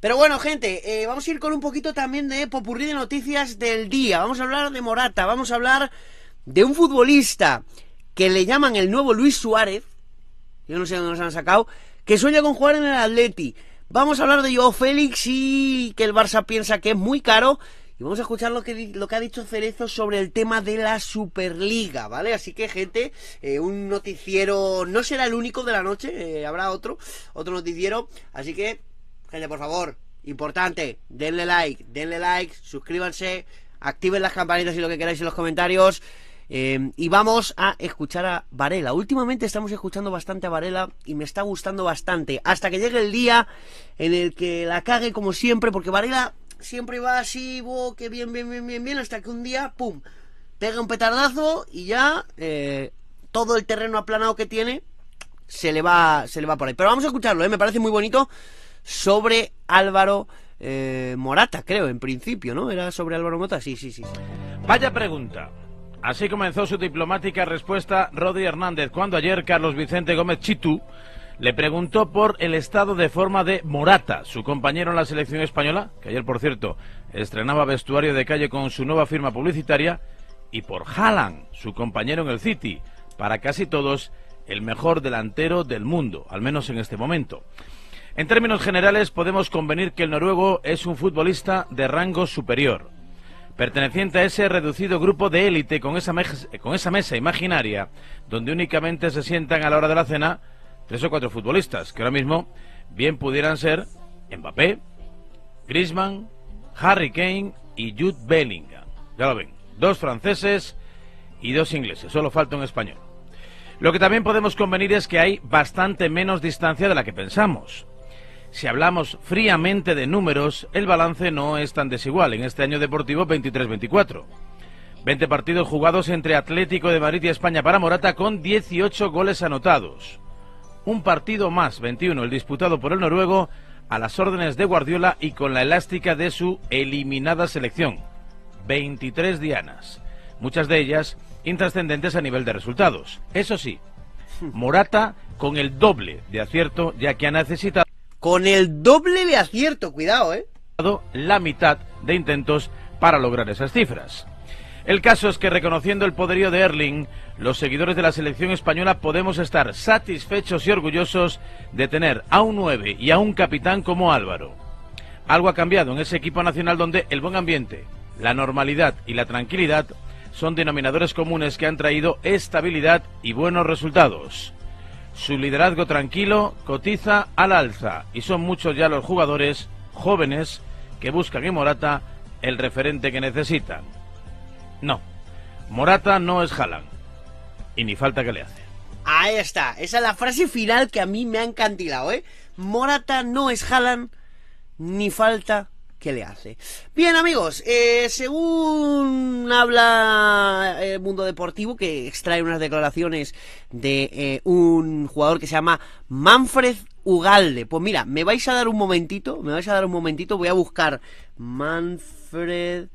Pero bueno, gente, eh, vamos a ir con un poquito también de popurrí de noticias del día. Vamos a hablar de Morata, vamos a hablar de un futbolista que le llaman el nuevo Luis Suárez. Yo no sé dónde nos han sacado. Que sueña con jugar en el Atleti. Vamos a hablar de Joao Félix y que el Barça piensa que es muy caro. Y vamos a escuchar lo que, lo que ha dicho Cerezo sobre el tema de la Superliga, ¿vale? Así que, gente, eh, un noticiero no será el único de la noche, eh, habrá otro, otro noticiero. Así que gente, por favor, importante, denle like, denle like, suscríbanse, activen las campanitas y lo que queráis en los comentarios. Em, y vamos a escuchar a Varela. Últimamente estamos escuchando bastante a Varela y me está gustando bastante. Hasta que llegue el día en el que la cague como siempre, porque Varela siempre va así, bo, que bien, bien, bien, bien, bien, hasta que un día, ¡pum! Pega un petardazo y ya eh, todo el terreno aplanado que tiene se le va, se le va por ahí. Pero vamos a escucharlo, ¿eh? me parece muy bonito sobre Álvaro eh, Morata, creo, en principio, ¿no? Era sobre Álvaro Morata, sí, sí, sí. Vaya pregunta. Así comenzó su diplomática respuesta Rodri Hernández cuando ayer Carlos Vicente Gómez Chitu le preguntó por el estado de forma de Morata, su compañero en la selección española, que ayer, por cierto, estrenaba vestuario de calle con su nueva firma publicitaria, y por Haaland, su compañero en el City, para casi todos el mejor delantero del mundo, al menos en este momento. En términos generales, podemos convenir que el noruego es un futbolista de rango superior, perteneciente a ese reducido grupo de élite con esa, mesa, imaginaria, donde únicamente se sientan a la hora de la cena tres o cuatro futbolistas, que ahora mismo bien pudieran ser Mbappé, Griezmann, Harry Kane y Jude Bellingham. Ya lo ven, dos franceses y dos ingleses, solo falta un español. Lo que también podemos convenir es que hay bastante menos distancia de la que pensamos. Si hablamos fríamente de números, el balance no es tan desigual en este año deportivo 23-24. 20 partidos jugados entre Atlético de Madrid y España para Morata con 18 goles anotados. Un partido más, 21, el disputado por el noruego a las órdenes de Guardiola y con la elástica de su eliminada selección. 23 dianas, muchas de ellas intrascendentes a nivel de resultados. Eso sí, Morata con el doble de acierto ya que ha necesitado con el doble de acierto, cuidado, ¿eh? La mitad de intentos para lograr esas cifras. El caso es que reconociendo el poderío de Erling, los seguidores de la selección española podemos estar satisfechos y orgullosos de tener a un 9 y a un capitán como Álvaro. Algo ha cambiado en ese equipo nacional donde el buen ambiente, la normalidad y la tranquilidad son denominadores comunes que han traído estabilidad y buenos resultados. Su liderazgo tranquilo cotiza al alza y son muchos ya los jugadores jóvenes que buscan en Morata el referente que necesitan. No, Morata no es Haaland y ni falta que le hace. Ahí está, esa es la frase final que a mí me ha encantilado, ¿eh? Morata no es Haaland, ni falta ¿Qué le hace. Bien amigos, eh, según habla el mundo deportivo, que extrae unas declaraciones de eh, un jugador que se llama Manfred Ugalde. Pues mira, me vais a dar un momentito, me vais a dar un momentito, voy a buscar Manfred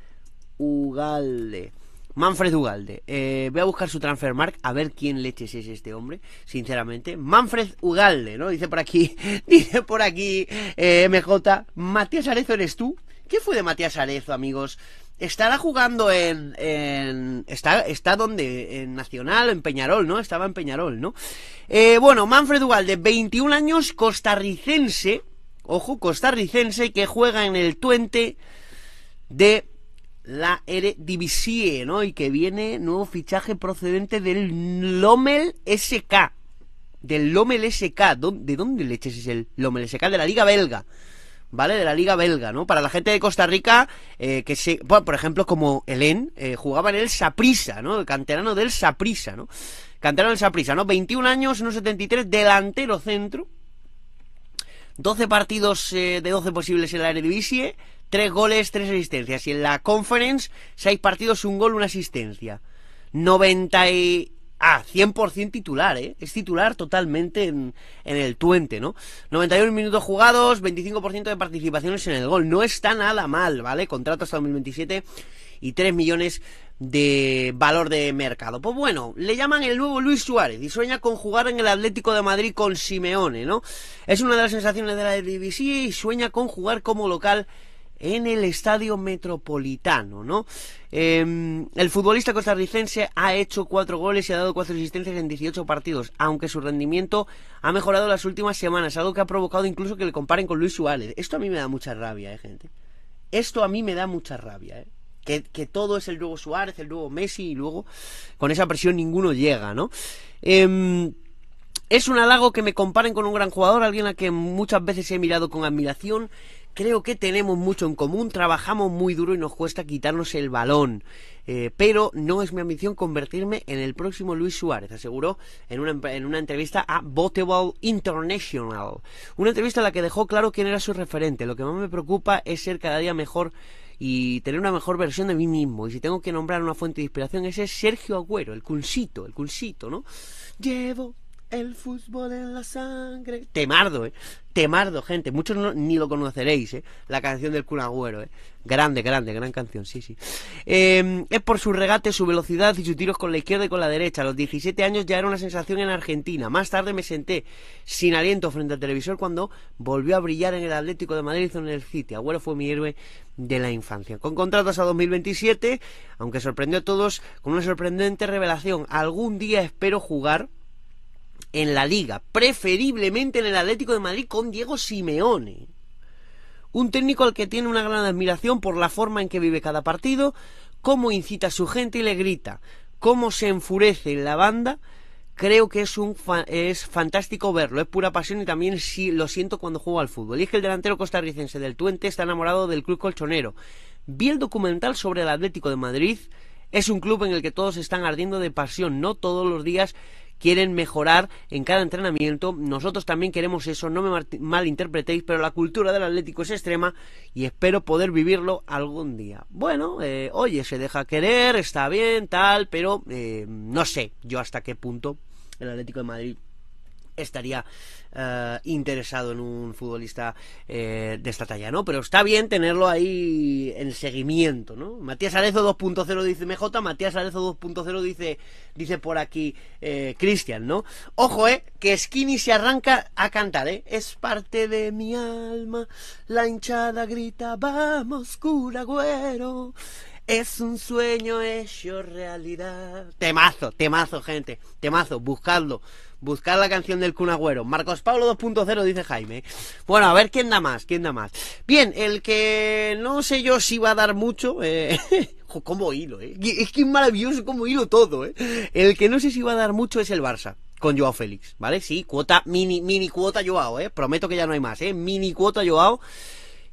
Ugalde. Manfred Ugalde. Eh, voy a buscar su transfer mark, a ver quién leches es este hombre, sinceramente. Manfred Ugalde, ¿no? Dice por aquí, dice por aquí eh, MJ. Matías Arezo, ¿eres tú? ¿Qué fue de Matías Arezo, amigos? Estará jugando en. está, está donde? En Nacional, en Peñarol, ¿no? Estaba en Peñarol, ¿no? Eh, bueno, Manfred Ugalde, 21 años, costarricense. Ojo, costarricense que juega en el Tuente de la Eredivisie, ¿no? Y que viene nuevo fichaje procedente del Lommel SK. Del Lommel SK. ¿De dónde leches es el Lommel SK? De la Liga Belga. ¿Vale? De la Liga Belga, ¿no? Para la gente de Costa Rica, eh, que se. por ejemplo, como Elen, eh, jugaba en el Saprisa, ¿no? El canterano del Saprisa, ¿no? Canterano del Saprisa, ¿no? 21 años, 1,73, delantero centro. 12 partidos eh, de 12 posibles en la Eredivisie, Tres goles, tres asistencias. Y en la Conference, seis partidos, un gol, una asistencia. 90 y... Ah, 100% titular, ¿eh? Es titular totalmente en, en el tuente, ¿no? 91 minutos jugados, 25% de participaciones en el gol. No está nada mal, ¿vale? Contrato hasta 2027 y 3 millones de valor de mercado. Pues bueno, le llaman el nuevo Luis Suárez y sueña con jugar en el Atlético de Madrid con Simeone, ¿no? Es una de las sensaciones de la División y sueña con jugar como local en el Estadio Metropolitano, ¿no? Em, el futbolista costarricense ha hecho cuatro goles y ha dado cuatro asistencias en 18 partidos, aunque su rendimiento ha mejorado las últimas semanas, algo que ha provocado incluso que le comparen con Luis Suárez. Esto a mí me da mucha rabia, ¿eh, gente? Esto a mí me da mucha rabia, ¿eh? Que, todo es el nuevo Suárez, el nuevo Messi, y luego con esa presión ninguno llega, ¿no? Em, es un halago que me comparen con un gran jugador, alguien a quien muchas veces he mirado con admiración creo que tenemos mucho en común, trabajamos muy duro y nos cuesta quitarnos el balón. Eh, pero no es mi ambición convertirme en el próximo Luis Suárez, aseguró en una, en una entrevista a Votebol International. Una entrevista en la que dejó claro quién era su referente. Lo que más me preocupa es ser cada día mejor y tener una mejor versión de mí mismo. Y si tengo que nombrar una fuente de inspiración, ese es Sergio Agüero, el culcito, el culcito, ¿no? Llevo el fútbol en la sangre. Temardo, ¿eh? Temardo, gente. Muchos ni lo conoceréis, ¿eh? La canción del Cunagüero, ¿eh? Grande, grande, gran canción, sí, sí. Em, es por su regate, su velocidad y sus tiros con la izquierda y con la derecha. A los 17 años ya era una sensación en Argentina. Más tarde me senté sin aliento frente al televisor cuando volvió a brillar en el Atlético de Madrid o en el City. Agüero fue mi héroe de la infancia. Con contratos a 2027, aunque sorprendió a todos con una sorprendente revelación. Algún día espero jugar en la liga, preferiblemente en el Atlético de Madrid con Diego Simeone. Un técnico al que tiene una gran admiración por la forma en que vive cada partido, cómo incita a su gente y le grita, cómo se enfurece en la banda. Creo que es, un es fantástico verlo, es pura pasión y también sí, lo siento cuando juego al fútbol. Y es que el delantero costarricense del Tuente está enamorado del club colchonero. Vi el documental sobre el Atlético de Madrid. Es un club en el que todos están ardiendo de pasión, no todos los días quieren mejorar en cada entrenamiento. Nosotros también queremos eso, no me malinterpretéis, pero la cultura del Atlético es extrema y espero poder vivirlo algún día. Bueno, eh, oye, se deja querer, está bien, tal, pero eh, no sé yo hasta qué punto el Atlético de Madrid estaría eh, interesado en un futbolista eh, de esta talla, ¿no? Pero está bien tenerlo ahí en seguimiento, ¿no? Matías Arezo 2.0 dice MJ, Matías Arezo 2.0 dice, dice por aquí eh, Cristian, ¿no? Ojo, ¿eh? Que Skinny se arranca a cantar, ¿eh? Es parte de mi alma, la hinchada grita, vamos, güero Es un sueño hecho realidad. Temazo, temazo, gente. Temazo, buscadlo. Buscar la canción del Kun Agüero. Marcos Pablo 2.0, dice Jaime. Bueno, a ver quién da más, quién da más. Bien, el que no sé yo si va a dar mucho. Eh, ¿Cómo como hilo, ¿eh? Es que es maravilloso cómo hilo todo, ¿eh? El que no sé si va a dar mucho es el Barça con Joao Félix, ¿vale? Sí, cuota, mini, mini cuota Joao, ¿eh? Prometo que ya no hay más, ¿eh? Mini cuota Joao.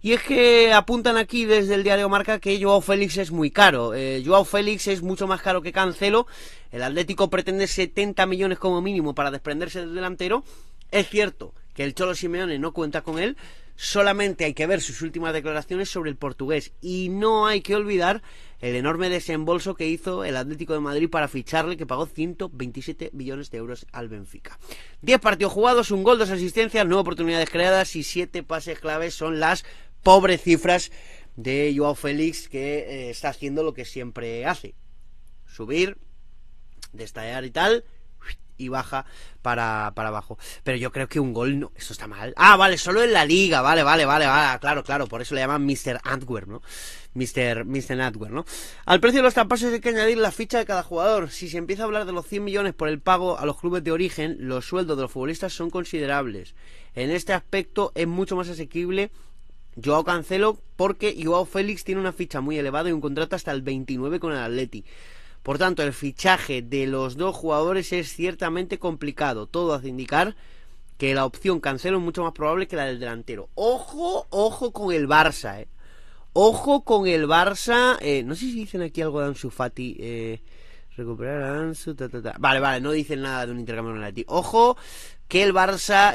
Y es que apuntan aquí desde el diario Marca que Joao Félix es muy caro. Eh, Joao Félix es mucho más caro que Cancelo el Atlético pretende 70 millones como mínimo para desprenderse del delantero. Es cierto que el Cholo Simeone no cuenta con él, solamente hay que ver sus últimas declaraciones sobre el portugués y no hay que olvidar el enorme desembolso que hizo el Atlético de Madrid para ficharle que pagó 127 millones de euros al Benfica. 10 partidos jugados, un gol, dos asistencias, nueve oportunidades creadas y siete pases claves son las pobres cifras de Joao Félix que eh, está haciendo lo que siempre hace. Subir, de estallar y tal y baja para, para, abajo. Pero yo creo que un gol no, eso está mal. Ah, vale, solo en la liga, vale, vale, vale, ah, claro, claro, por eso le llaman Mr. Antwerp, ¿no? Mr. Mr. Antwerp, ¿no? Al precio de los traspasos hay que añadir la ficha de cada jugador. Si se empieza a hablar de los 100 millones por el pago a los clubes de origen, los sueldos de los futbolistas son considerables. En este aspecto es mucho más asequible Yo Cancelo porque Joao Félix tiene una ficha muy elevada y un contrato hasta el 29 con el Atleti. Por tanto, el fichaje de los dos jugadores es ciertamente complicado. Todo hace indicar que la opción Cancelo es mucho más probable que la del delantero. Ojo, ojo con el Barça, eh. Ojo con el Barça. Eh, no sé si dicen aquí algo de Ansu Fati. Eh, recuperar a Ansu. Vale, vale, no dicen nada de un intercambio de Ojo que el Barça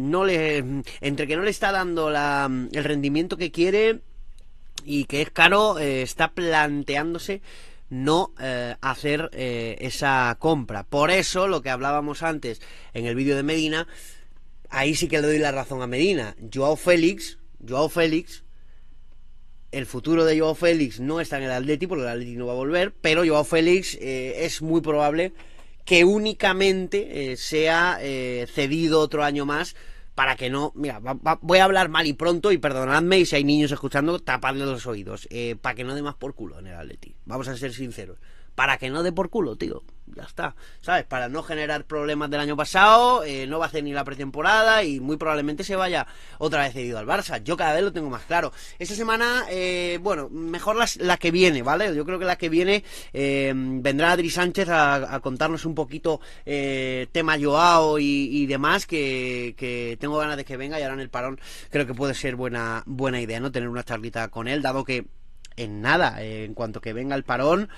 no le. Entre que no le está dando el rendimiento que quiere y que es caro, está planteándose no eh, hacer eh, esa compra. Por eso lo que hablábamos antes en el vídeo de Medina, ahí sí que le doy la razón a Medina. Joao Félix, Joao Félix, el futuro de Joao Félix no está en el Atleti porque el Atleti no va a volver, pero Joao Félix eh, es muy probable que únicamente sea cedido otro año más para que no. Mira, voy a hablar mal y pronto, y perdonadme, si hay niños escuchando, tapadle los oídos. Eh, para que no dé más por culo en el Atleti. Vamos a ser sinceros para que no dé por culo, tío. Ya está, ¿sabes? Para no generar problemas del año pasado, eh, no va a hacer ni la pretemporada y muy probablemente se vaya otra vez cedido al Barça. Yo cada vez lo tengo más claro. Esta semana, eh, bueno, mejor las, la que viene, ¿vale? Yo creo que la que viene eh, vendrá Adri Sánchez a, contarnos un poquito tema Joao y, y demás, que, que, tengo ganas de que venga y ahora en el parón creo que puede ser buena, buena idea, ¿no? Tener una charlita con él, dado que en nada, en cuanto que venga el parón.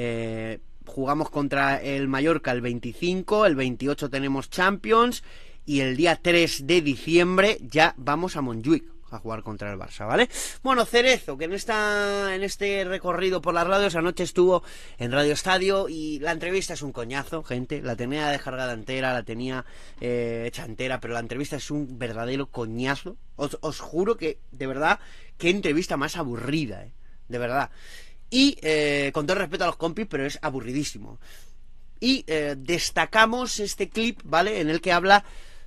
Eh, jugamos contra el Mallorca el 25, el 28 tenemos Champions y el día 3 de diciembre ya vamos a Montjuic a jugar contra el Barça, ¿vale? Bueno, Cerezo, que en esta en este recorrido por las radios anoche estuvo en Radio Estadio y la entrevista es un coñazo, gente. La tenía descargada entera, la tenía eh, hecha entera, pero la entrevista es un verdadero coñazo. Os, os juro que, de verdad, qué entrevista más aburrida, ¿eh? De verdad. Y eh, con todo respeto a los compis, pero es aburridísimo. Y eh, destacamos este clip, ¿vale? En el que habla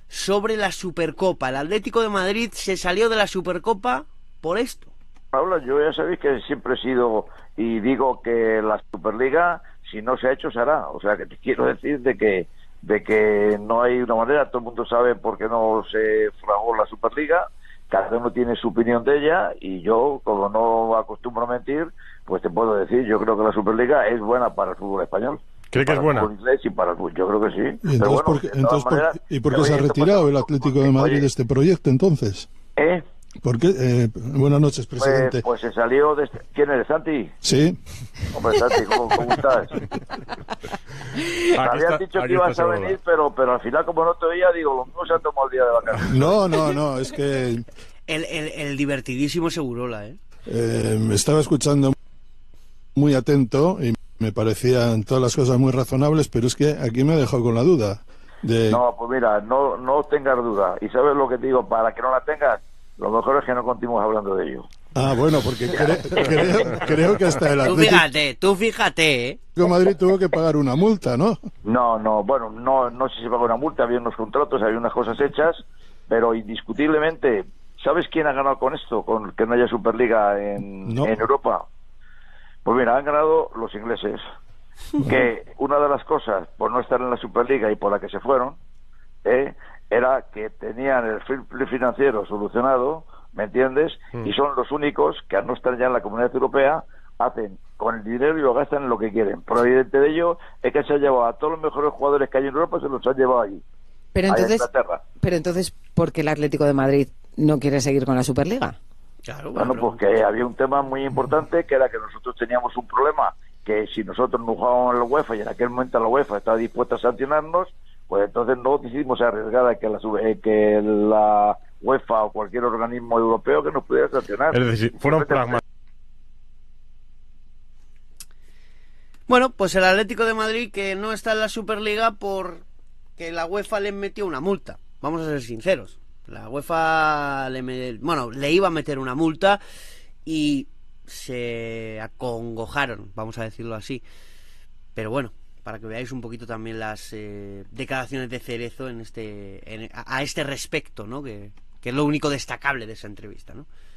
sobre la Supercopa. El Atlético de Madrid se salió de la Supercopa por esto. Paula, yo ya sabéis que siempre he sido y digo que la Superliga, si no se ha hecho, se hará. O sea, que te quiero decir de que, de que no hay una manera, todo el mundo sabe por qué no se fragó la Superliga, cada uno tiene su opinión de ella y yo, como no acostumbro a mentir, pues te puedo decir, yo creo que la Superliga es buena para el fútbol español. ¿Cree que es buena? y para yo creo que sí. ¿Y, entonces, ¿y por qué se ha retirado el Atlético de Madrid de este proyecto entonces? ¿Eh? ¿Por qué? Eh, buenas noches, pues, presidente. Pues, se salió de... Este- ¿Quién eres, Santi? Sí. Hombre, Santi, ¿cómo, estás? Habías dicho que ibas a venir, pero, pero al final, como no te oía, digo, no se ha tomado el día de vacaciones. No, no, no, es que... El, el, el divertidísimo Segurola, ¿eh? ¿eh? Me estaba escuchando muy atento y me parecían todas las cosas muy razonables, pero es que aquí me dejó con la duda. De... No, pues mira, no, no tengas duda. Y sabes lo que te digo, para que no la tengas, lo mejor es que no continúes hablando de ello. Ah, bueno, porque creo, que hasta el Tú fíjate, tú fíjate, ¿eh? Madrid tuvo que pagar una multa, ¿no? No, no, bueno, no, no sé si se pagó una multa, había unos contratos, había unas cosas hechas, pero indiscutiblemente, ¿sabes quién ha ganado con esto? Con que no haya Superliga en, en Europa. Pues mira, han ganado los ingleses, que una de las cosas por no estar en la Superliga y por la que se fueron, eh, era que tenían el fin financiero solucionado, ¿me entiendes? Mm. Y son los únicos que al no estar ya en la Comunidad Europea hacen con el dinero y lo gastan en lo que quieren. Pero evidente de ello es que se han llevado a todos los mejores jugadores que hay en Europa, se los han llevado allí. Pero entonces, pero entonces, ¿por qué el Atlético de Madrid no quiere seguir con la Superliga? bueno, pues había un tema muy importante que era que nosotros teníamos un problema, que si nosotros no jugábamos en la UEFA y en aquel momento la UEFA estaba dispuesta a sancionarnos, pues entonces no decidimos arriesgar a que la, eh, que la UEFA o cualquier organismo europeo que nos pudiera sancionar. fueron pragmáticos. Bueno, pues el Atlético de Madrid que no está en la Superliga porque la UEFA les metió una multa. Vamos a ser sinceros. La UEFA le, bueno, le iba a meter una multa y se acongojaron, vamos a decirlo así. Pero bueno, para que veáis un poquito también las eh, declaraciones de Cerezo en este, a, este respecto, ¿no? Que, que es lo único destacable de esa entrevista, ¿no?